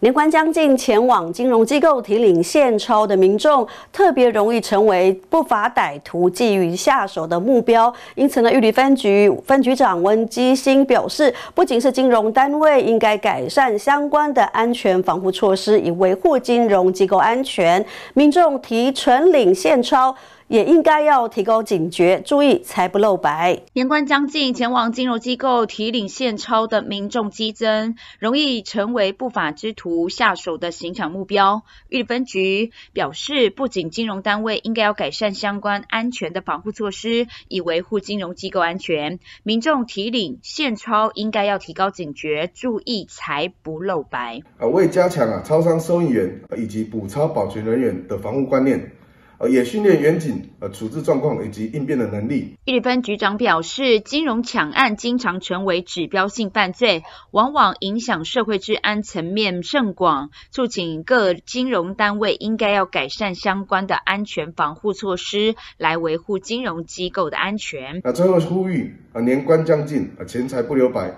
年关将近，前往金融机构提领现钞的民众特别容易成为不法歹徒觊觎下手的目标。因此呢，玉里分局分局长温基兴表示，不仅是金融单位应该改善相关的安全防护措施，以维护金融机构安全，民众提存领现钞。也应该要提高警觉，注意财不露白。年关将近，前往金融机构提领现钞的民众激增，容易成为不法之徒下手的刑场目标。玉林分局表示，不仅金融单位应该要改善相关安全的防护措施，以维护金融机构安全，民众提领现钞应该要提高警觉，注意财不露白。啊，为加强啊，超商收银员以及补钞保全人员的防护观念。呃，也训练远景、呃处置状况以及应变的能力。玉分局长表示，金融抢案经常成为指标性犯罪，往往影响社会治安层面甚广，促请各金融单位应该要改善相关的安全防护措施，来维护金融机构的安全。那最后呼吁，啊年关将近，啊钱财不留白。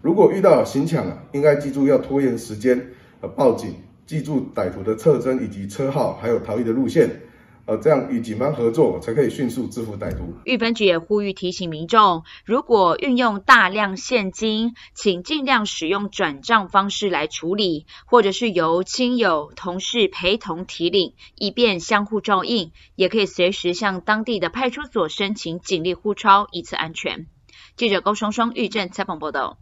如果遇到行抢，应该记住要拖延时间，呃报警，记住歹徒的特征以及车号，还有逃逸的路线。呃，这样与警方合作才可以迅速制服歹徒。玉分局也呼吁提醒民众，如果运用大量现金，请尽量使用转账方式来处理，或者是由亲友、同事陪同提领，以便相互照应。也可以随时向当地的派出所申请警力呼超，以次安全。记者高双双玉镇采访报道。